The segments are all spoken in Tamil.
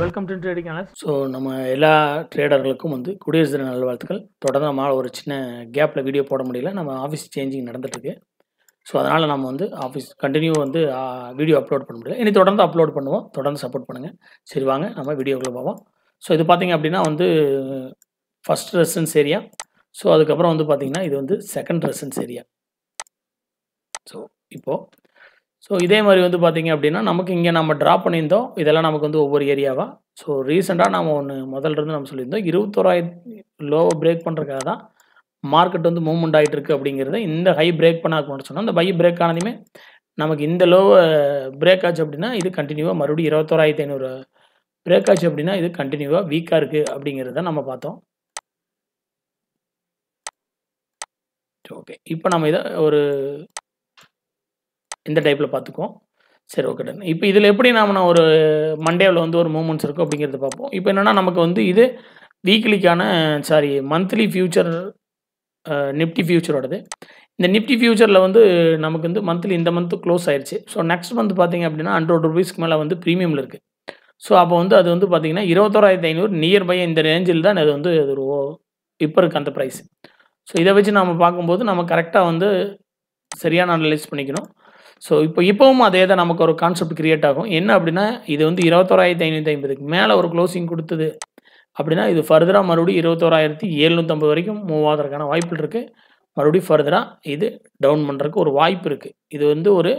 வெல்கம் டு ட்ரேடிங் அனல் ஸோ நம்ம எல்லா ட்ரேடர்களுக்கும் வந்து குடியரசு தின நல்வாழ்த்துக்கள் தொடர்ந்து நம்மளால் ஒரு சின்ன கேப்பில் வீடியோ போட முடியல நம்ம ஆஃபீஸ் சேஞ்சிங் நடந்துட்டுருக்கு ஸோ அதனால் நம்ம வந்து ஆஃபீஸ் கண்டினியூ வந்து வீடியோ அப்லோட் பண்ண முடியல இனி தொடர்ந்து அப்லோட் பண்ணுவோம் தொடர்ந்து சப்போர்ட் பண்ணுங்கள் சரி வாங்க நம்ம வீடியோக்குள்ளே போவோம் ஸோ இது பார்த்திங்க அப்படின்னா வந்து ஃபஸ்ட் ரெசன்ஸ் ஏரியா ஸோ அதுக்கப்புறம் வந்து பார்த்திங்கன்னா இது வந்து செகண்ட் ரெசன்ஸ் ஏரியா ஸோ இப்போது ஸோ இதே மாதிரி வந்து பார்த்திங்க அப்படின்னா நமக்கு இங்கே நம்ம ட்ரா பண்ணியிருந்தோம் இதெல்லாம் நமக்கு வந்து ஒவ்வொரு ஏரியாவாக ஸோ ரீசெண்டாக நாம் ஒன்று இருந்து நம்ம சொல்லியிருந்தோம் இருபத்தோராயிரத்தி லோவை பிரேக் பண்ணுறதுக்காக தான் மார்க்கெட் வந்து மூவ்மெண்ட் ஆகிட்டு இருக்குது அப்படிங்கிறத இந்த ஹை பிரேக் பண்ணாக்க ஆகணும்னு சொன்னால் அந்த பை பிரேக் ஆனதுமே நமக்கு இந்த லோவை பிரேக் ஆச்சு அப்படின்னா இது கண்டினியூவாக மறுபடியும் இருபத்தோராயிரத்தி ஐநூறு பிரேக் ஆச்சு அப்படின்னா இது கண்டினியூவாக வீக்காக இருக்குது அப்படிங்கிறத நம்ம பார்த்தோம் ஓகே இப்போ நம்ம இதை ஒரு இந்த டைப்பில் பார்த்துக்குவோம் சரி ஓகே டன் இப்போ இதில் எப்படி நாம் நான் ஒரு மண்டேவில் வந்து ஒரு மூமெண்ட்ஸ் இருக்கும் அப்படிங்கிறத பார்ப்போம் இப்போ என்னென்னா நமக்கு வந்து இது வீக்லிக்கான சாரி மந்த்லி ஃபியூச்சர் நிஃப்டி ஃபியூச்சரோடது இந்த நிஃப்டி ஃபியூச்சரில் வந்து நமக்கு வந்து மந்த்லி இந்த மந்த்து க்ளோஸ் ஆயிடுச்சு ஸோ நெக்ஸ்ட் மந்த் பார்த்திங்க அப்படின்னா ஹண்ட்ரட் ருபீஸ்க்கு மேலே வந்து ப்ரீமியமில் இருக்குது ஸோ அப்போ வந்து அது வந்து பார்த்திங்கன்னா இருபத்தோராயிரத்தி ஐநூறு நியர் பை இந்த ரேஞ்சில் தான் அது வந்து அது ஒரு இப்போ இருக்குது அந்த ப்ரைஸ் ஸோ இதை வச்சு நம்ம பார்க்கும்போது நம்ம கரெக்டாக வந்து சரியான அனலைஸ் பண்ணிக்கணும் ஸோ இப்போ இப்போவும் அதே தான் நமக்கு ஒரு கான்செப்ட் கிரியேட் ஆகும் என்ன அப்படின்னா இது வந்து இருபத்தோராயிரத்தி ஐநூற்றி ஐம்பதுக்கு மேலே ஒரு க்ளோசிங் கொடுத்தது அப்படின்னா இது ஃபர்தராக மறுபடியும் இருபத்தோராயிரத்தி எழுநூற்றம்பது வரைக்கும் மூவ் ஆகிறதுக்கான வாய்ப்புகள் இருக்குது மறுபடியும் ஃபர்தராக இது டவுன் பண்ணுறதுக்கு ஒரு வாய்ப்பு இருக்குது இது வந்து ஒரு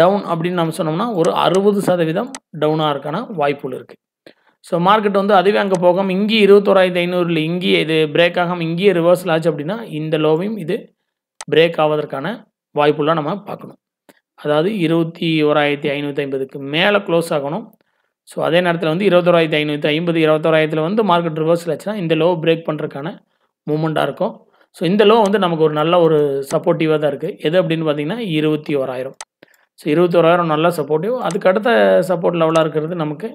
டவுன் அப்படின்னு நம்ம சொன்னோம்னா ஒரு அறுபது சதவீதம் டவுனாக இருக்கான வாய்ப்புகள் இருக்குது ஸோ மார்க்கெட் வந்து அதுவே அங்கே போகாமல் இங்கேயே இருபத்தோராயிரத்தி ஐநூறுல இங்கேயே இது பிரேக் ஆகாமல் இங்கேயே ரிவர்ஸில் ஆச்சு அப்படின்னா இந்த லோவையும் இது பிரேக் ஆவதற்கான வாய்ப்புலாம் நம்ம பார்க்கணும் அதாவது இருபத்தி ஓராயிரத்தி ஐநூற்றி ஐம்பதுக்கு மேலே க்ளோஸ் ஆகணும் ஸோ அதே நேரத்தில் வந்து இருபத்தோராயிரத்தி ஐநூற்றி ஐம்பது இருபத்தோராயிரத்தில் வந்து மார்க்கெட் ரிவர்ஸில் ஆச்சுன்னா இந்த லோ பிரேக் பண்ணுறதுக்கான மூமெண்ட்டாக இருக்கும் ஸோ இந்த லோ வந்து நமக்கு ஒரு நல்ல ஒரு சப்போர்ட்டிவாக தான் இருக்குது எது அப்படின்னு பார்த்தீங்கன்னா இருபத்தி ஓராயிரம் ஸோ இருபத்தி ஓராயிரம் நல்லா சப்போர்ட்டிவ் அதுக்கு அடுத்த சப்போர்ட் லெவலாக இருக்கிறது நமக்கு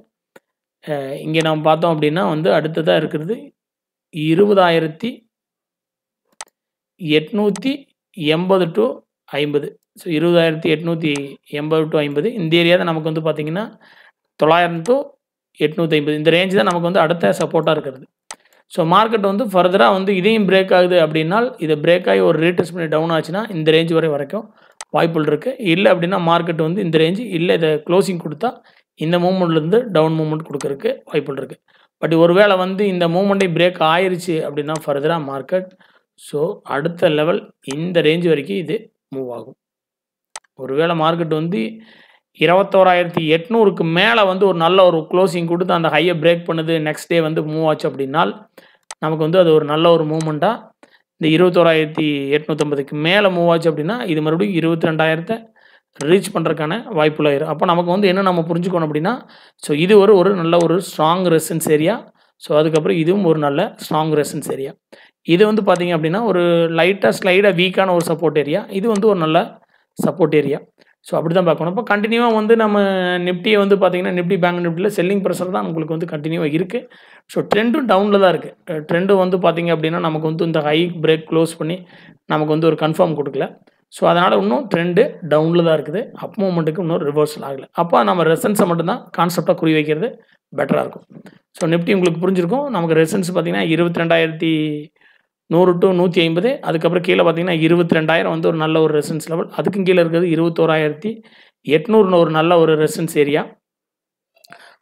இங்கே நம்ம பார்த்தோம் அப்படின்னா வந்து அடுத்ததாக இருக்கிறது இருபதாயிரத்தி எட்நூற்றி எண்பது டு ஐம்பது ஸோ இருபதாயிரத்தி எட்நூற்றி எண்பது டு ஐம்பது இந்த ஏரியா தான் நமக்கு வந்து பார்த்தீங்கன்னா தொள்ளாயிரம் டு எட்நூற்றி ஐம்பது இந்த ரேஞ்ச் தான் நமக்கு வந்து அடுத்த சப்போர்ட்டாக இருக்கிறது ஸோ மார்க்கெட் வந்து ஃபர்தராக வந்து இதையும் பிரேக் ஆகுது அப்படின்னா இதை பிரேக் ஆகி ஒரு ரீடெஸ்ட் பண்ணி டவுன் ஆச்சுன்னா இந்த ரேஞ்ச் வரை வரைக்கும் வாய்ப்புகள் இருக்குது இல்லை அப்படின்னா மார்க்கெட் வந்து இந்த ரேஞ்சு இல்லை இதை க்ளோசிங் கொடுத்தா இந்த மூமெண்ட்லேருந்து டவுன் மூமெண்ட் கொடுக்கறதுக்கு வாய்ப்புகள் இருக்குது பட் ஒருவேளை வந்து இந்த மூமெண்ட்டை பிரேக் ஆயிடுச்சு அப்படின்னா ஃபர்தராக மார்க்கெட் ஸோ அடுத்த லெவல் இந்த ரேஞ்ச் வரைக்கும் இது மூவ் ஆகும் ஒருவேளை மார்க்கெட் வந்து இருபத்தோராயிரத்தி எட்நூறுக்கு மேலே வந்து ஒரு நல்ல ஒரு க்ளோசிங் கொடுத்து அந்த ஹையை பிரேக் பண்ணுது நெக்ஸ்ட் டே வந்து மூவ் ஆச்சு அப்படின்னால் நமக்கு வந்து அது ஒரு நல்ல ஒரு மூமெண்ட்டாக இந்த இருபத்தோராயிரத்தி எட்நூற்றம்பதுக்கு மேலே மூவ் ஆச்சு அப்படின்னா இது மறுபடியும் இருபத்தி ரெண்டாயிரத்தை ரீச் பண்ணுறதுக்கான வாய்ப்புள்ள ஆயிரும் அப்போ நமக்கு வந்து என்ன நம்ம புரிஞ்சுக்கணும் அப்படின்னா ஸோ இது ஒரு ஒரு நல்ல ஒரு ஸ்ட்ராங் ரெசன்ஸ் ஏரியா ஸோ அதுக்கப்புறம் இதுவும் ஒரு நல்ல ஸ்ட்ராங் ரெசன்ஸ் ஏரியா இது வந்து பார்த்திங்க அப்படின்னா ஒரு லைட்டாக ஸ்லைடாக வீக்கான ஒரு சப்போர்ட் ஏரியா இது வந்து ஒரு நல்ல சப்போர்ட் ஏரியா ஸோ அப்படி தான் பார்க்கணும் அப்போ கண்டினியூவாக வந்து நம்ம நிஃப்டியை வந்து பார்த்திங்கன்னா நிஃப்டி பேங்க் நிஃப்டியில் செல்லிங் ப்ரெஷர் தான் உங்களுக்கு வந்து கண்டினியூவாக இருக்குது ஸோ ட்ரெண்டும் டவுனில் தான் இருக்குது ட்ரெண்டு வந்து பார்த்திங்க அப்படின்னா நமக்கு வந்து இந்த ஹை பிரேக் க்ளோஸ் பண்ணி நமக்கு வந்து ஒரு கன்ஃபார்ம் கொடுக்கல ஸோ அதனால் இன்னும் ட்ரெண்டு டவுனில் தான் இருக்குது அப் மூமெண்ட்டுக்கு இன்னும் ரிவர்சல் ஆகலை அப்போ நம்ம ரெசன்ஸை மட்டும்தான் கான்செப்டாக குறி வைக்கிறது பெட்டராக இருக்கும் ஸோ நிஃப்டி உங்களுக்கு புரிஞ்சிருக்கும் நமக்கு ரெசன்ஸ் பார்த்திங்கன்னா இருபத்தி ரெண்டாயிரத்தி நூறு டு நூற்றி ஐம்பது அதுக்கப்புறம் கீழே பார்த்தீங்கன்னா இருபத்தி ரெண்டாயிரம் வந்து ஒரு நல்ல ஒரு ரெசன்ஸ் லெவல் அதுக்கும் கீழே இருக்கிறது இருபத்தோராயிரத்தி எட்நூறுன்னு ஒரு நல்ல ஒரு ரெசன்ஸ் ஏரியா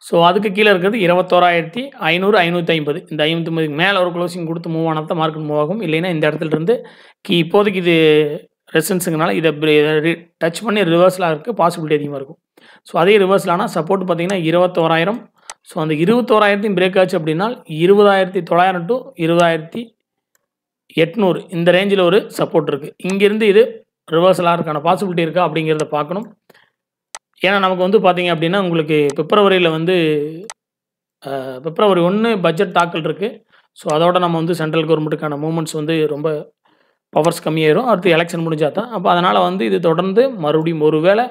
ஸோ அதுக்கு கீழே இருக்கிறது இருபத்தோராயிரத்தி ஐநூறு ஐநூற்றி ஐம்பது இந்த ஐநூற்றி ஐம்பதுக்கு மேலே ஒரு க்ளோசிங் கொடுத்து மூவ் ஆனால் தான் மார்க்கெட் மூவ் ஆகும் இல்லைன்னா இந்த இடத்துலருந்து கீ இப்போதைக்கு இது ரெசன்ஸுங்கனால இதை டச் பண்ணி ரிவர்ஸில் இருக்குது பாசிபிலிட்டி அதிகமாக இருக்கும் ஸோ அதே ரிவர்ஸ்லானால் ஆனால் சப்போர்ட் பார்த்திங்கன்னா இருபத்தோராயிரம் ஸோ அந்த இருபத்தோராயிரத்தையும் பிரேக் ஆச்சு அப்படின்னா இருபதாயிரத்தி தொள்ளாயிரம் டு இருபதாயிரத்தி எட்நூறு இந்த ரேஞ்சில் ஒரு சப்போர்ட் இருக்குது இங்கேருந்து இது ரிவர்சல் ஆகிறதுக்கான பாசிபிலிட்டி இருக்கா அப்படிங்கிறத பார்க்கணும் ஏன்னா நமக்கு வந்து பார்த்திங்க அப்படின்னா உங்களுக்கு பிப்ரவரியில் வந்து பிப்ரவரி ஒன்று பட்ஜெட் தாக்கல் இருக்குது ஸோ அதோட நம்ம வந்து சென்ட்ரல் கவர்மெண்ட்டுக்கான மூமெண்ட்ஸ் வந்து ரொம்ப பவர்ஸ் கம்மியாயிரும் அடுத்து எலெக்ஷன் முடிஞ்சா தான் அப்போ அதனால் வந்து இது தொடர்ந்து மறுபடியும் ஒரு வேளை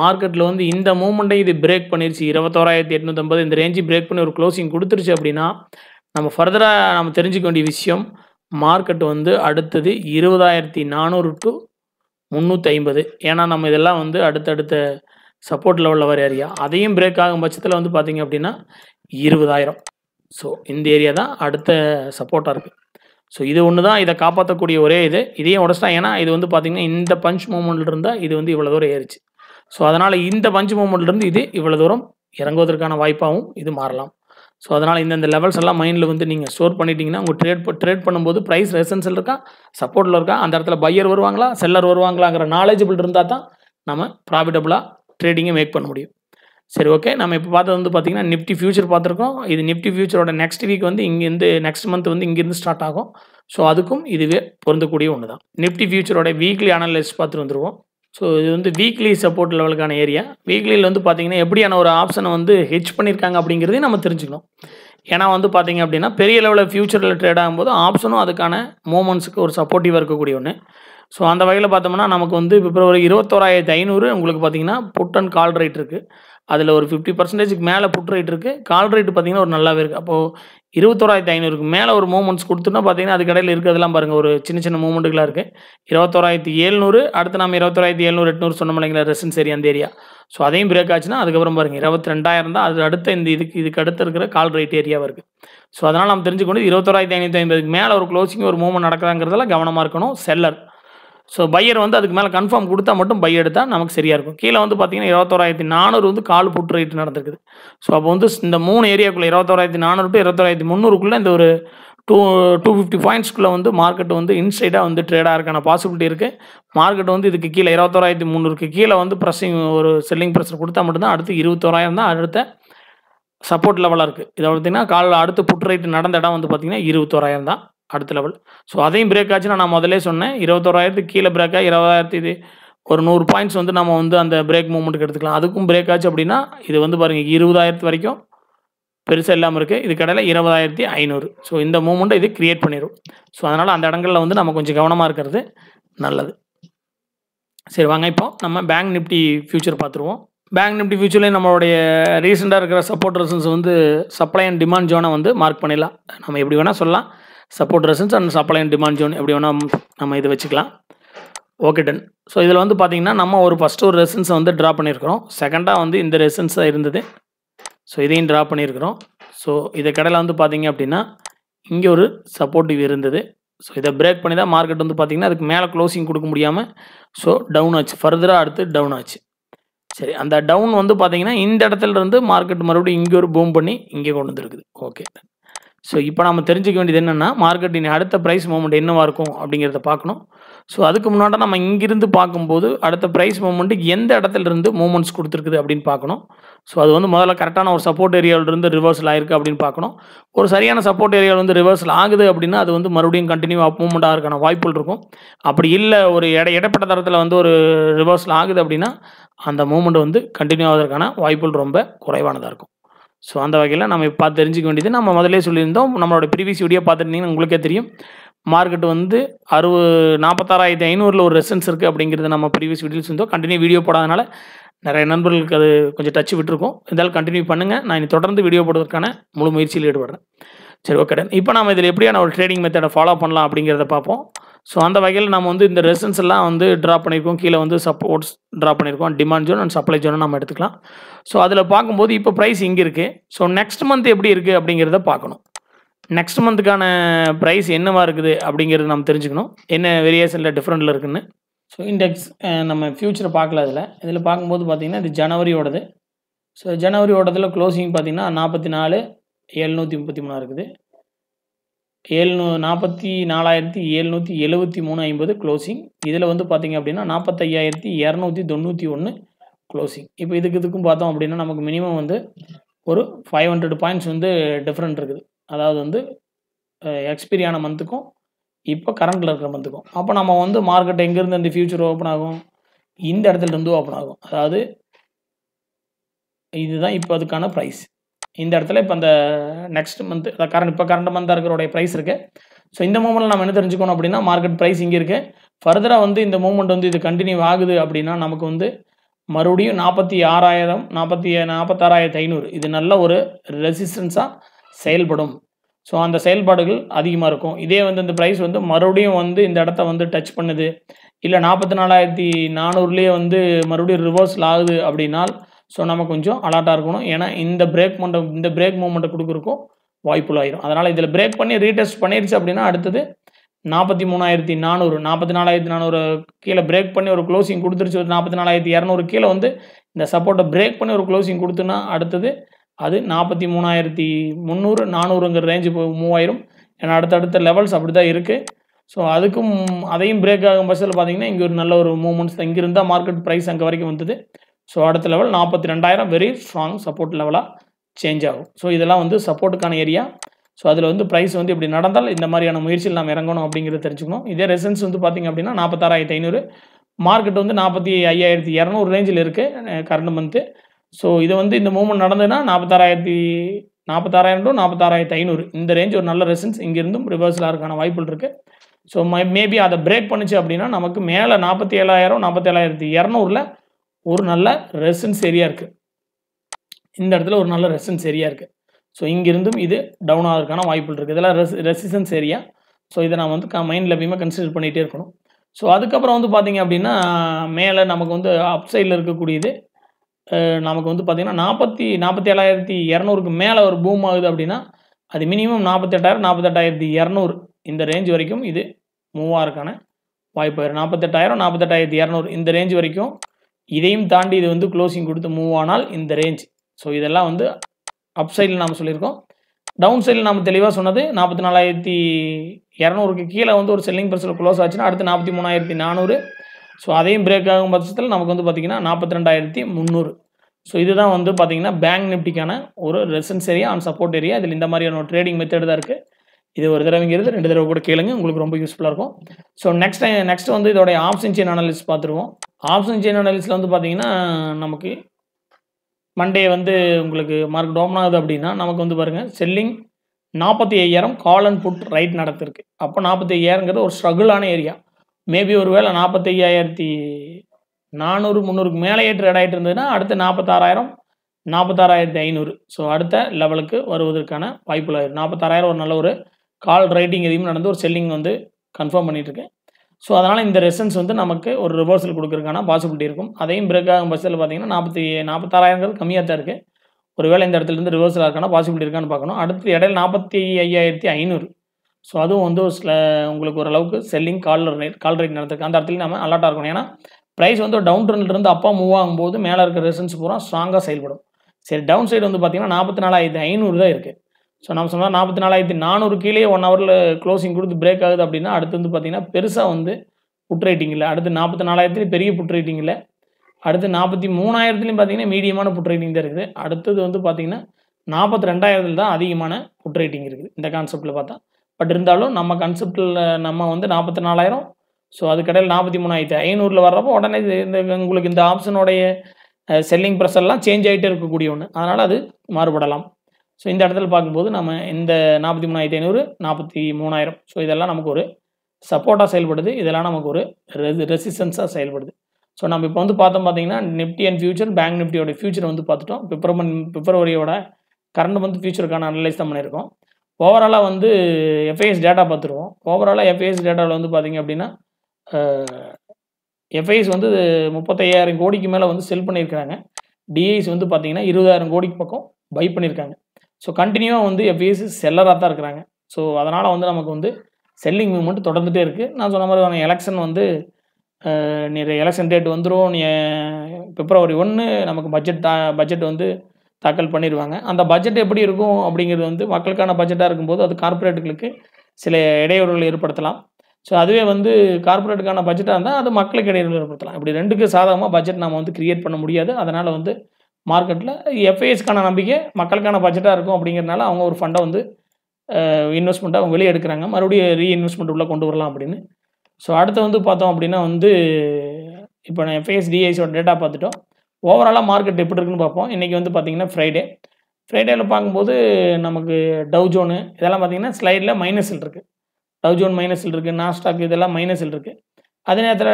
மார்க்கெட்டில் வந்து இந்த மூமெண்ட்டை இது பிரேக் பண்ணிருச்சு இருபத்தோராயிரத்தி எட்நூற்றம்பது இந்த ரேஞ்சு பிரேக் பண்ணி ஒரு க்ளோசிங் கொடுத்துருச்சு அப்படின்னா நம்ம ஃபர்தராக நம்ம தெரிஞ்சுக்க வேண்டிய விஷயம் மார்க்கெட் வந்து அடுத்தது இருபதாயிரத்தி நானூறு டு முந்நூற்றி ஐம்பது ஏன்னா நம்ம இதெல்லாம் வந்து அடுத்தடுத்த சப்போர்ட் லெவலில் வர ஏரியா அதையும் பிரேக் ஆகும் பட்சத்தில் வந்து பார்த்திங்க அப்படின்னா இருபதாயிரம் ஸோ இந்த ஏரியா தான் அடுத்த சப்போர்ட்டாக இருக்குது ஸோ இது ஒன்று தான் இதை காப்பாற்றக்கூடிய ஒரே இது இதையும் உடச்சா ஏன்னா இது வந்து பார்த்திங்கன்னா இந்த பஞ்ச் மூமெண்ட்டில் இருந்தால் இது வந்து இவ்வளோ தூரம் ஏறிச்சு ஸோ அதனால் இந்த பஞ்ச் மூமெண்ட்லேருந்து இது இவ்வளோ தூரம் இறங்குவதற்கான வாய்ப்பாகவும் இது மாறலாம் ஸோ அதனால் இந்தந்த லெவல்ஸ் எல்லாம் மைண்டில் வந்து நீங்கள் ஸ்டோர் பண்ணிட்டீங்கன்னா உங்கள் ட்ரேட் ட்ரேட் பண்ணும்போது ப்ரைஸ் ரெசன்ஸில் இருக்கா சப்போர்ட்டில் இருக்கா அந்த இடத்துல பையர் வருவாங்களா செல்லர் வருவாங்களாங்கிற நாலேஜபிள் இருந்தால் தான் நம்ம ப்ராஃபிட்டபுளாக ட்ரேடிங்கை மேக் பண்ண முடியும் சரி ஓகே நம்ம இப்போ பார்த்தது வந்து பார்த்திங்கன்னா நிஃப்டி ஃபியூச்சர் பார்த்துருக்கோம் இது நிஃப்டி ஃபியூச்சரோட நெக்ஸ்ட் வீக் வந்து இங்கேருந்து நெக்ஸ்ட் மந்த் வந்து இங்கேருந்து ஸ்டார்ட் ஆகும் ஸோ அதுக்கும் இதுவே பொருந்தக்கூடிய ஒன்று தான் நிஃப்டி ஃபியூச்சரோட வீக்லி அனலைஸ் பார்த்துட்டு வந்துருவோம் ஸோ இது வந்து வீக்லி சப்போர்ட் லெவலுக்கான ஏரியா வீக்லியில் வந்து பார்த்திங்கன்னா எப்படியான ஒரு ஆப்ஷனை வந்து ஹெச் பண்ணியிருக்காங்க அப்படிங்கிறதையும் நம்ம தெரிஞ்சுக்கணும் ஏன்னா வந்து பார்த்திங்க அப்படின்னா பெரிய லெவலில் ஃப்யூச்சரில் ட்ரேட் ஆகும்போது ஆப்ஷனும் அதுக்கான மூமெண்ட்ஸுக்கு ஒரு சப்போர்ட்டிவாக இருக்கக்கூடிய ஒன்று ஸோ அந்த வகையில் பார்த்தோம்னா நமக்கு வந்து பிப்ரவரி இருபத்தோராயிரத்தி ஐநூறு உங்களுக்கு பார்த்திங்கன்னா புட் அண்ட் கால் ரைட் இருக்குது அதில் ஒரு ஃபிஃப்டி பர்சன்டேஜுக்கு மேலே புட் ரேட் இருக்குது கால் ரேட்டு பார்த்திங்கன்னா ஒரு நல்லாவே இருக்குது அப்போது இருபத்தோராயிரத்தி ஐநூறுக்கு மேலே ஒரு மூமெண்ட்ஸ் கொடுத்தோன்னா பார்த்தீங்கன்னா அது கடையில் இருக்கிறதெல்லாம் பாருங்கள் ஒரு சின்ன சின்ன மூமெண்ட்டுகளாக இருக்குது இருபத்தோராயிரத்தி ஏழ்நூறு அடுத்து நம்ம இருபத்தோராயிரத்தி ஏழ்நூறு எட்நூறு சொன்னோம் இல்லைங்களா ரெசன்ஸ் ஏரியா அந்த ஏரியா ஸோ அதையும் பிரேக் ஆச்சுன்னா அதுக்கப்புறம் பாருங்கள் இருபத்தி ரெண்டாயிரம் தான் அது அடுத்த இந்த இதுக்கு இதுக்கு அடுத்து இருக்கிற கால் ரேட் ஏரியாவாக இருக்குது ஸோ அதனால் நம்ம தெரிஞ்சுக்கொண்டு இருபத்தோராயிரத்தி ஐநூற்றி ஐம்பதுக்கு மேலே ஒரு க்ளோசிங் ஒரு மூமெண்ட் நடக்குதாங்கிறதெல்லாம் கவனமாக இருக்கணும் செல்லர் ஸோ பையர் வந்து அதுக்கு மேலே கன்ஃபார்ம் கொடுத்தா மட்டும் பை எடுத்தால் நமக்கு சரியாக இருக்கும் கீழே வந்து பார்த்தீங்கன்னா இருபத்தோராயிரத்தி நானூறு வந்து கால் புட் ரேட் நடந்திருக்குது ஸோ அப்போ வந்து இந்த மூணு ஏரியாக்குள்ளே இருபத்தோராயிரத்தி நானூறு டு இருபத்தோராயிரத்தி முந்நூறுக்குள்ளே இந்த ஒரு டூ டூ ஃபிஃப்டி பாயிண்ட்ஸ்க்குள்ளே வந்து மார்க்கெட் வந்து இன்சைடாக வந்து ட்ரேடாக இருக்கான பாசிபிலிட்டி இருக்குது மார்க்கெட் வந்து இதுக்கு கீழே இருபத்தோராயிரத்தி முந்நூறுக்கு கீழே வந்து ப்ரெஸ்ஸிங் ஒரு செல்லிங் ப்ரெஷர் கொடுத்தா மட்டும்தான் அடுத்து இருபத்தோராயிரம் தான் அடுத்த சப்போர்ட் லெவலாக இருக்குது இதை பார்த்தீங்கன்னா காலில் அடுத்து புட் ரேட் நடந்த இடம் வந்து பார்த்திங்கன்னா இருபத்தோராயிரம் தான் அடுத்த லெவல் ஸோ அதையும் பிரேக் ஆச்சுன்னா நான் முதலே சொன்னேன் இருபத்தோராயிரத்துக்கு கீழே பிரேக்காக இருபதாயிரத்து இது ஒரு நூறு பாயிண்ட்ஸ் வந்து நம்ம வந்து அந்த பிரேக் மூமெண்ட்டுக்கு எடுத்துக்கலாம் அதுக்கும் பிரேக் ஆச்சு அப்படின்னா இது வந்து பாருங்கள் இருபதாயிரத்து வரைக்கும் பெருசாக இல்லாமல் இருக்குது இது கடையில் இருபதாயிரத்தி ஐநூறு ஸோ இந்த மூமெண்ட்டை இது க்ரியேட் பண்ணிடும் ஸோ அதனால் அந்த இடங்களில் வந்து நம்ம கொஞ்சம் கவனமாக இருக்கிறது நல்லது சரி வாங்க இப்போ நம்ம பேங்க் நிஃப்டி ஃபியூச்சர் பார்த்துருவோம் பேங்க் நிஃப்டி ஃபியூச்சர்லேயும் நம்மளுடைய ரீசெண்டாக இருக்கிற சப்போர்ட் ரெசன்ஸ் வந்து சப்ளை அண்ட் டிமாண்ட் ஜோனை வந்து மார்க் பண்ணிடலாம் நம்ம எப்படி வேணால் சொல்லலாம் support resistance and supply and demand zone எப்படி வேணால் நம்ம இதை வச்சுக்கலாம் ஓகே டன் ஸோ இதில் வந்து பார்த்தீங்கன்னா நம்ம ஒரு ஃபஸ்ட்டு ஒரு ரெசன்ஸை வந்து ட்ரா பண்ணியிருக்கிறோம் செகண்டாக வந்து இந்த ரெசன்ஸாக இருந்தது ஸோ இதையும் ட்ரா பண்ணியிருக்கிறோம் ஸோ இதை கடையில் வந்து பார்த்தீங்க அப்படின்னா இங்கே ஒரு சப்போர்ட்டிவ் இருந்தது ஸோ இதை பிரேக் பண்ணி தான் மார்க்கெட் வந்து பார்த்திங்கன்னா அதுக்கு மேலே க்ளோசிங் கொடுக்க முடியாமல் ஸோ டவுன் ஆச்சு ஃபர்தராக அடுத்து டவுன் ஆச்சு சரி அந்த டவுன் வந்து பார்த்திங்கன்னா இந்த இடத்துல இருந்து மார்க்கெட் மறுபடியும் இங்கே ஒரு பூம் பண்ணி இங்கே கொண்டு வந்துருக்குது ஓகே ஸோ இப்போ நம்ம தெரிஞ்சுக்க வேண்டியது என்னென்னா மார்க்கெட்டின் அடுத்த ப்ரைஸ் மூமெண்ட் என்னவாக இருக்கும் அப்படிங்கிறத பார்க்கணும் ஸோ அதுக்கு முன்னாடி நம்ம இங்கிருந்து பார்க்கும்போது அடுத்த ப்ரைஸ் மூமெண்ட்டுக்கு எந்த இருந்து மூமெண்ட்ஸ் கொடுத்துருக்குது அப்படின்னு பார்க்கணும் ஸோ அது வந்து முதல்ல கரெக்டான ஒரு சப்போர்ட் ஏரியாவிலிருந்து ரிவர்சல் ஆயிருக்கு அப்படின்னு பார்க்கணும் ஒரு சரியான சப்போர்ட் ஏரியாவில் வந்து ரிவர்சல் ஆகுது அப்படின்னா அது வந்து மறுபடியும் கண்டினியூ அப் மூமெண்ட் ஆகிறதுக்கான வாய்ப்புகள் இருக்கும் அப்படி இல்லை ஒரு இட இடப்பட்ட தரத்தில் வந்து ஒரு ரிவர்சல் ஆகுது அப்படின்னா அந்த மூமெண்ட் வந்து கண்டினியூ ஆகிறதுக்கான வாய்ப்புகள் ரொம்ப குறைவானதாக இருக்கும் ஸோ அந்த வகையில் நம்ம பார்த்து தெரிஞ்சிக்க வேண்டியது நம்ம முதலே சொல்லியிருந்தோம் நம்மளோட ப்ரீவியஸ் வீடியோ பார்த்துருந்தீங்கன்னா உங்களுக்கே தெரியும் மார்க்கெட் வந்து அறுபது நாற்பத்தாறாயிரத்தி ஐநூறில் ஒரு ரெசன்ஸ் இருக்குது அப்படிங்கிறது நம்ம ப்ரீவியஸ் வீடியோஸ் இருந்தோம் கண்டினியூ வீடியோ போடாதனால நிறைய நண்பர்களுக்கு அது கொஞ்சம் டச் விட்டுருக்கோம் இருந்தாலும் கண்டினியூ பண்ணுங்கள் நான் இனி தொடர்ந்து வீடியோ போடுவதற்கான முழு முயற்சியில் ஈடுபடுறேன் சரி ஓகே இப்போ நம்ம இதில் எப்படியான ஒரு ட்ரேடிங் மெத்தடை ஃபாலோ பண்ணலாம் அப்படிங்கிறத பார்ப்போம் ஸோ அந்த வகையில் நம்ம வந்து இந்த ரெசன்ஸ் எல்லாம் வந்து ட்ரா பண்ணியிருக்கோம் கீழே வந்து சப்போர்ட்ஸ் ட்ரா பண்ணியிருக்கோம் demand zone and supply zone நம்ம எடுத்துக்கலாம் ஸோ அதில் பார்க்கும்போது இப்போ ப்ரைஸ் இங்கே இருக்குது ஸோ நெக்ஸ்ட் மந்த் எப்படி இருக்குது அப்படிங்கிறத பார்க்கணும் நெக்ஸ்ட் மந்த்துக்கான ப்ரைஸ் என்னவாக இருக்குது அப்படிங்கிறது நம்ம தெரிஞ்சுக்கணும் என்ன வேரியேஷனில் டிஃப்ரெண்ட்டில் இருக்குதுன்னு ஸோ இண்டெக்ஸ் நம்ம ஃப்யூச்சரை பார்க்கல அதில் இதில் பார்க்கும்போது பார்த்திங்கன்னா இது ஜனவரியோடது ஸோ ஜனவரியோடதில் க்ளோசிங் பார்த்திங்கன்னா நாற்பத்தி நாலு எழுநூற்றி முப்பத்தி மூணாக இருக்குது ஏழ்நூ நாற்பத்தி நாலாயிரத்தி ஏழ்நூற்றி எழுபத்தி மூணு ஐம்பது க்ளோசிங் இதில் வந்து பார்த்திங்க அப்படின்னா நாற்பத்தையாயிரத்தி இரநூத்தி தொண்ணூற்றி ஒன்று க்ளோசிங் இப்போ இதுக்கு இதுக்கும் பார்த்தோம் அப்படின்னா நமக்கு மினிமம் வந்து ஒரு ஃபைவ் ஹண்ட்ரட் பாயிண்ட்ஸ் வந்து டிஃப்ரெண்ட் இருக்குது அதாவது வந்து எக்ஸ்பீரியான மந்த்துக்கும் இப்போ கரண்ட்டில் இருக்கிற மந்த்துக்கும் அப்போ நம்ம வந்து மார்க்கெட் எங்கேருந்து இந்த ஃபியூச்சர் ஓப்பன் ஆகும் இந்த இடத்துல இருந்து ஓப்பன் ஆகும் அதாவது இதுதான் இப்போ அதுக்கான ப்ரைஸ் இந்த இடத்துல இப்போ அந்த நெக்ஸ்ட் மந்த் கரண்ட் இப்போ கரண்ட் மந்தாக இருக்கிறோடைய ப்ரைஸ் இருக்குது ஸோ இந்த மூமெண்ட்டில் நம்ம என்ன தெரிஞ்சுக்கணும் அப்படின்னா மார்க்கெட் ப்ரைஸ் இங்கே இருக்குது ஃபர்தராக வந்து இந்த மூமெண்ட் வந்து இது கண்டினியூ ஆகுது அப்படின்னா நமக்கு வந்து மறுபடியும் நாற்பத்தி ஆறாயிரம் நாற்பத்தி நாற்பத்தாறாயிரத்தி ஐநூறு இது நல்ல ஒரு ரெசிஸ்டன்ஸாக செயல்படும் ஸோ அந்த செயல்பாடுகள் அதிகமாக இருக்கும் இதே வந்து இந்த ப்ரைஸ் வந்து மறுபடியும் வந்து இந்த இடத்த வந்து டச் பண்ணுது இல்லை நாற்பத்தி நாலாயிரத்தி நானூறுலேயே வந்து மறுபடியும் ரிவர்ஸில் ஆகுது அப்படின்னா ஸோ நம்ம கொஞ்சம் அலர்ட்டாக இருக்கணும் ஏன்னா இந்த பிரேக் மண்ட இந்த பிரேக் மூமெண்ட்டை கொடுக்குறக்கும் வாய்ப்புள்ள ஆயிரும் அதனால் இதில் பிரேக் பண்ணி ரீடெஸ்ட் பண்ணிருச்சு அப்படின்னா அடுத்தது நாற்பத்தி மூணாயிரத்தி நானூறு நாற்பத்தி நாலாயிரத்தி நானூறு கீழே பிரேக் பண்ணி ஒரு க்ளோசிங் கொடுத்துருச்சு ஒரு நாற்பத்தி நாலாயிரத்தி இரநூறு கீழே வந்து இந்த சப்போர்ட்டை பிரேக் பண்ணி ஒரு க்ளோசிங் கொடுத்துன்னா அடுத்தது அது நாற்பத்தி மூணாயிரத்தி முந்நூறு நானூறுங்கிற ரேஞ்சு மூவாயிரும் ஏன்னா அடுத்தடுத்த லெவல்ஸ் அப்படி தான் இருக்குது ஸோ அதுக்கும் அதையும் பிரேக் ஆகும் பஸ்ஸில் பார்த்தீங்கன்னா இங்கே ஒரு நல்ல ஒரு மூமெண்ட்ஸ் தான் இங்கே இருந்தால் மார்க்கெட் ப்ரைஸ் அங்கே வரைக்கும் வந்தது ஸோ அடுத்த லெவல் நாற்பத்தி ரெண்டாயிரம் வெரி ஸ்ட்ராங் சப்போர்ட் லெவலாக சேஞ்ச் ஆகும் ஸோ இதெல்லாம் வந்து சப்போர்ட்டுக்கான ஏரியா ஸோ அதில் வந்து ப்ரைஸ் வந்து இப்படி நடந்தால் இந்த மாதிரியான முயற்சியில் நாம் இறங்கணும் அப்படிங்கிறத தெரிஞ்சுக்கணும் இதே ரெசன்ஸ் வந்து பார்த்திங்க அப்படின்னா நாற்பத்தாறாயிரத்தி ஐநூறு மார்க்கெட் வந்து நாற்பத்தி ஐயாயிரத்தி இரநூறு ரேஞ்சில் இருக்குது கரண்ட் மந்த்து ஸோ இது வந்து இந்த மூமெண்ட் நடந்ததுன்னா நாற்பத்தாறாயிரத்தி நாற்பத்தாறாயிரம் டு நாற்பத்தாறாயிரத்தி ஐநூறு இந்த ரேஞ்ச் ஒரு நல்ல ரெசன்ஸ் இங்கேருந்தும் ரிவர்ஸில் இருக்கான வாய்ப்புகள் இருக்குது ஸோ மே மேபி அதை பிரேக் பண்ணுச்சு அப்படின்னா நமக்கு மேலே நாற்பத்தி ஏழாயிரம் நாற்பத்தி ஏழாயிரத்தி இரநூறில் ஒரு நல்ல ரெசன்ஸ் ஏரியா இருக்குது இந்த இடத்துல ஒரு நல்ல ரெசன்ஸ் ஏரியா இருக்குது ஸோ இங்கிருந்தும் இது டவுன் ஆகிறதுக்கான வாய்ப்புகள் இருக்குது இதெல்லாம் ரெஸ் ரெசிஸ்டன்ஸ் ஏரியா ஸோ இதை நான் வந்து க மைண்டில் எப்பயுமே கன்சிடர் பண்ணிகிட்டே இருக்கணும் ஸோ அதுக்கப்புறம் வந்து பார்த்திங்க அப்படின்னா மேலே நமக்கு வந்து அப்சைடில் இருக்கக்கூடியது நமக்கு வந்து பார்த்திங்கன்னா நாற்பத்தி நாற்பத்தி ஏழாயிரத்தி இரநூறுக்கு மேலே ஒரு பூம் ஆகுது அப்படின்னா அது மினிமம் நாற்பத்தெட்டாயிரம் நாற்பத்தெட்டாயிரத்தி இரநூறு இந்த ரேஞ்ச் வரைக்கும் இது மூவாக இருக்கான வாய்ப்பு நாற்பத்தெட்டாயிரம் நாற்பத்தெட்டாயிரத்தி இரநூறு இந்த ரேஞ்ச் வரைக்கும் இதையும் தாண்டி இது வந்து க்ளோசிங் கொடுத்து மூவ் ஆனால் இந்த ரேஞ்ச் ஸோ இதெல்லாம் வந்து அப் சைடில் நாம் சொல்லியிருக்கோம் டவுன் சைடில் நாம் தெளிவாக சொன்னது நாற்பத்தி நாலாயிரத்தி இரநூறுக்கு கீழே வந்து ஒரு செல்லிங் ப்ரெஸில் க்ளோஸ் ஆச்சுன்னா அடுத்து நாற்பத்தி மூணாயிரத்தி நானூறு ஸோ அதையும் பிரேக் ஆகும் பட்சத்தில் நமக்கு வந்து பார்த்திங்கன்னா நாற்பத்தி ரெண்டாயிரத்தி முந்நூறு ஸோ இதுதான் வந்து பார்த்திங்கன்னா பேங்க் நிஃப்டிக்கான ஒரு resistance area and support area இதில் இந்த மாதிரியான ஒரு ட்ரேடிங் மெத்தட் தான் இருக்குது இது ஒரு தடவைங்கிறது ரெண்டு தடவை கூட கேளுங்க உங்களுக்கு ரொம்ப யூஸ்ஃபுல்லாக இருக்கும் ஸோ நெக்ஸ்ட் நெக்ஸ்ட் வந்து இதோடைய ஆப்ஷன் செயின் அனாலிஸ் பார்த்துருவோம் ஆப்ஷன் செயின் அனாலிஸில் வந்து பார்த்தீங்கன்னா நமக்கு மண்டே வந்து உங்களுக்கு மார்க் டோமன் ஆகுது அப்படின்னா நமக்கு வந்து பாருங்கள் செல்லிங் நாற்பத்தி ஐயாயிரம் கால் அண்ட் புட் ரைட் நடத்திருக்கு அப்போ நாற்பத்தி ஐயாயிரங்கிறது ஒரு ஸ்ட்ரகுளான ஏரியா மேபி ஒரு வேளை நாற்பத்தி ஐயாயிரத்தி நானூறு முந்நூறுக்கு மேலே ரெட் ஆகிட்டு இருந்ததுன்னா அடுத்த நாற்பத்தாறாயிரம் நாற்பத்தாறாயிரத்தி ஐநூறு ஸோ அடுத்த லெவலுக்கு வருவதற்கான வாய்ப்புகள் நாற்பத்தாறாயிரம் ஒரு நல்ல ஒரு கால் ரைட்டிங் எதையும் நடந்து ஒரு செல்லிங் வந்து கன்ஃபார்ம் பண்ணிகிட்ருக்கேன் ஸோ அதனால் இந்த ரெசன்ஸ் வந்து நமக்கு ஒரு ரிவர்சல் கொடுக்குறக்கான பாசிபிலிட்டி இருக்கும் அதையும் பிரேக் ஆகும் பட்சத்தில் பார்த்தீங்கன்னா நாற்பத்தி நாற்பத்தாறாயிரங்கள் கம்மியாக தான் இருக்குது ஒருவேளை இந்த இடத்துலேருந்து ரிவர்சல் ஆகிறக்கான பாசிபிலிட்டி இருக்கான்னு பார்க்கணும் அடுத்து இடையில் நாற்பத்தி ஐயாயிரத்தி ஐநூறு ஸோ அதுவும் வந்து சில உங்களுக்கு ஓரளவுக்கு selling call rate call rate நடத்துக்கு அந்த இடத்துல நம்ம அலர்ட்டாக இருக்கணும் ஏன்னா ப்ரைஸ் வந்து டவுன் ட்ரெண்ட்லேருந்து அப்பா மூவ் ஆகும்போது மேலே இருக்கிற ரெசன்ஸ் பூரா ஸ்ட்ராங்காக செயல்படும் சரி டவுன் சைடு வந்து பார்த்தீங்கன்னா நாற்பத்தி நாலாயிரத்தி ஐநூறு தான் இருக்குது ஸோ நம்ம சொன்னால் நாற்பத்தி நாலாயிரத்தி நானூறு கீழே ஒன் ஹவரில் க்ளோசிங் கொடுத்து பிரேக் ஆகுது அப்படின்னா அடுத்து வந்து பார்த்திங்கன்னா பெருசாக வந்து புட் இல்லை அடுத்து நாற்பத்தி நாலாயிரத்துலேயும் பெரிய புட் இல்லை அடுத்து நாற்பத்தி மூணாயிரத்துலையும் பார்த்தீங்கன்னா மீடியமான புட் ரைட்டிங் தான் இருக்குது அடுத்தது வந்து பார்த்திங்கன்னா நாற்பத்தி ரெண்டாயிரத்தில் தான் அதிகமான புட் ரைட்டிங் இருக்குது இந்த கான்செப்டில் பார்த்தா பட் இருந்தாலும் நம்ம கான்செப்டில் நம்ம வந்து நாற்பத்தி நாலாயிரம் ஸோ அதுக்கடையில் நாற்பத்தி மூணாயிரத்து ஐநூறில் வர்றப்போ உடனே இந்த உங்களுக்கு இந்த ஆப்ஷனுடைய செல்லிங் ப்ரெஷர்லாம் சேஞ்ச் ஆகிட்டே இருக்கக்கூடிய ஒன்று அதனால் அது மாறுபடலாம் ஸோ இந்த இடத்துல பார்க்கும்போது நம்ம இந்த நாற்பத்தி மூணாயிரத்தி ஐநூறு நாற்பத்தி மூணாயிரம் ஸோ இதெல்லாம் நமக்கு ஒரு சப்போர்ட்டாக செயல்படுது இதெல்லாம் நமக்கு ஒரு ரெசிஸ்டன்ஸாக செயல்படுது ஸோ நம்ம இப்போ வந்து பார்த்தோம் பார்த்தீங்கன்னா நிப்டி அண்ட் ஃபியூச்சர் பேங்க் நிப்டியோட ஃபியூச்சர் வந்து பார்த்துட்டோம் பிப்ரமன் பிப்ரவரியோட கரண்ட் வந்து ஃபியூச்சருக்கான அனலைஸ் தான் பண்ணியிருக்கோம் ஓவராலாக வந்து எஃப்ஐஎஸ் டேட்டா பார்த்துருவோம் ஓவராலாக எஃப்ஐஎஸ் டேட்டாவில் வந்து பார்த்திங்க அப்படின்னா எஃப்ஐஎஸ் வந்து முப்பத்தையாயிரம் கோடிக்கு மேலே வந்து செல் பண்ணியிருக்கிறாங்க டிஐஸ் வந்து பார்த்திங்கன்னா இருபதாயிரம் கோடிக்கு பக்கம் பை பண்ணியிருக்காங்க ஸோ கண்டினியூவாக வந்து எஃபிஎஸ் செல்லராக தான் இருக்கிறாங்க ஸோ அதனால் வந்து நமக்கு வந்து செல்லிங் மூவ்மெண்ட் தொடர்ந்துகிட்டே இருக்குது நான் சொன்ன மாதிரி எலெக்ஷன் வந்து நீ எலெக்ஷன் டேட் வந்துடும் நீ பிப்ரவரி ஒன்று நமக்கு பட்ஜெட் தா பட்ஜெட் வந்து தாக்கல் பண்ணிடுவாங்க அந்த பட்ஜெட் எப்படி இருக்கும் அப்படிங்கிறது வந்து மக்களுக்கான பட்ஜெட்டாக இருக்கும்போது அது கார்ப்பரேட்டுகளுக்கு சில இடையூறுகள் ஏற்படுத்தலாம் ஸோ அதுவே வந்து கார்ப்பரேட்டுக்கான பட்ஜெட்டாக இருந்தால் அது மக்களுக்கு இடையூறுகள் ஏற்படுத்தலாம் இப்படி ரெண்டுக்கு சாதகமாக பட்ஜெட் நம்ம வந்து கிரியேட் பண்ண முடியாது அதனால் வந்து மார்க்கெட்டில் எஃப்ஐஎஸ்க்கான நம்பிக்கை மக்களுக்கான பட்ஜெட்டாக இருக்கும் அப்படிங்கிறதுனால அவங்க ஒரு ஃபண்டை வந்து இன்வெஸ்ட்மெண்ட்டை அவங்க வெளியே எடுக்கிறாங்க மறுபடியும் ரீஇன்வெஸ்ட்மெண்ட் உள்ளே கொண்டு வரலாம் அப்படின்னு ஸோ அடுத்து வந்து பார்த்தோம் அப்படின்னா வந்து இப்போ நான் எஃப்ஐஎஸ் டிஐஸோட டேட்டா பார்த்துட்டோம் ஓவராலாக மார்க்கெட் எப்படி இருக்குன்னு பார்ப்போம் இன்றைக்கி வந்து பார்த்திங்கன்னா ஃப்ரைடே ஃப்ரைடேயில் பார்க்கும்போது நமக்கு டவு ஜோனு இதெல்லாம் பார்த்திங்கன்னா ஸ்லைடில் மைனஸில் இருக்குது டவு ஜோன் மைனஸில் இருக்குது நாஸ்டாக் இதெல்லாம் மைனஸில் இருக்குது அதே நேரத்தில்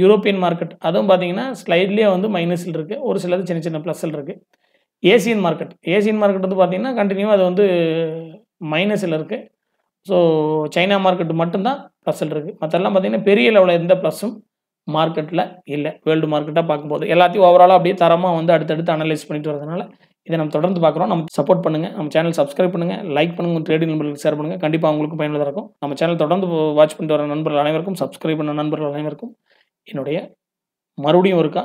யூரோப்பியன் மார்க்கெட் அதுவும் பார்த்தீங்கன்னா ஸ்லைட்லேயே வந்து மைனஸில் இருக்குது ஒரு சிலது சின்ன சின்ன ப்ளஸ்ஸில் இருக்குது ஏசியன் மார்க்கெட் ஏசியன் மார்க்கெட் வந்து பார்த்திங்கன்னா கண்டினியூவாக அது வந்து மைனஸில் இருக்குது ஸோ சைனா மார்க்கெட் மட்டும்தான் ப்ளஸ்ஸில் இருக்குது மற்றெல்லாம் பார்த்திங்கன்னா பெரிய லெவலில் எந்த ப்ளஸ்ஸும் மார்க்கெட்டில் இல்லை வேர்ல்டு மார்க்கெட்டாக பார்க்கும்போது எல்லாத்தையும் ஓவராலாக அப்படியே தரமாக வந்து அடுத்தடுத்து அனலைஸ் பண்ணிட்டு வரதுனால இதை நம்ம தொடர்ந்து பார்க்குறோம் நம்ம சப்போர்ட் பண்ணுங்கள் நம்ம சேனல் சப்ஸ்கிரைப் பண்ணுங்கள் லைக் பண்ணுங்கள் உங்கள் ட்ரேடிங் நண்பர்களுக்கு ஷேர் பண்ணுங்கள் கண்டிப்பாக உங்களுக்கு பயனுள்ளதாக இருக்கும் நம்ம சேனல் தொடர்ந்து வாட்ச் பண்ணிட்டு வர நண்பர்கள் அனைவருக்கும் சப்ஸ்கிரைப் பண்ண நண்பர்கள் அனைவருக்கும் என்னுடைய மறுபடியும் இருக்கா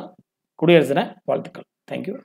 குடியரசு வாழ்த்துக்கள் தேங்க்யூ